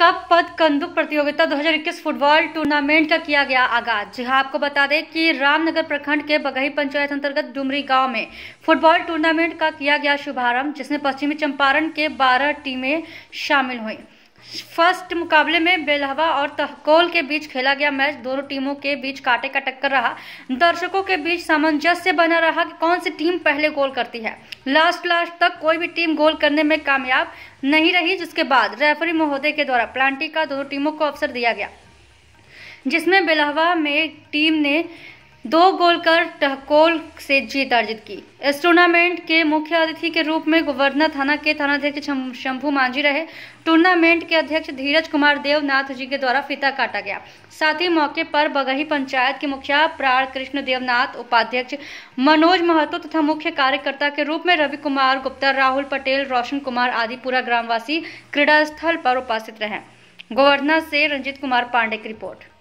cup पद कंदुक प्रतियोगिता 2021 football tournament का किया गया आगाज जी आपको बता दें कि रामनगर प्रखंड के बगही पंचायत अंतर्गत डुमरी गांव में फुटबॉल टूर्नामेंट का किया गया शुभारंभ जिसमें पश्चिमी चंपारण के 12 टीमें शामिल हुई फर्स्ट मुकाबले में बेलहवा और तहकोल के बीच खेला गया मैच दोनों टीमों के बीच काटे का टक्कर रहा दर्शकों के बीच सामंजस्य बना रहा कि कौन सी टीम पहले गोल करती है लास्ट लास्ट तक कोई भी टीम गोल करने में कामयाब नहीं रही जिसके बाद रेफरी महोदय के द्वारा प्लांटी का दोनों टीमों को अवसर दिया गया जिसमें बेलहवा में टीम ने दो गोल कर टहकोल से जीत अर्जित की इस टूर्नामेंट के मुख्य अतिथि के रूप में गोवर्धना थाना के थानाध्यक्ष शंभू मांझी रहे टूर्नामेंट के अध्यक्ष धीरज कुमार देवनाथ जी के द्वारा फीता काटा गया साथ ही मौके पर बगही पंचायत के मुखिया प्राण कृष्ण देवनाथ उपाध्यक्ष मनोज महतो तथा मुख्य कार्यकर्ता के रूप में रवि कुमार गुप्ता राहुल पटेल रोशन कुमार आदि पूरा ग्रामवासी क्रीड़ा स्थल पर उपस्थित रहे गोवर्धना से रंजित कुमार पांडे की रिपोर्ट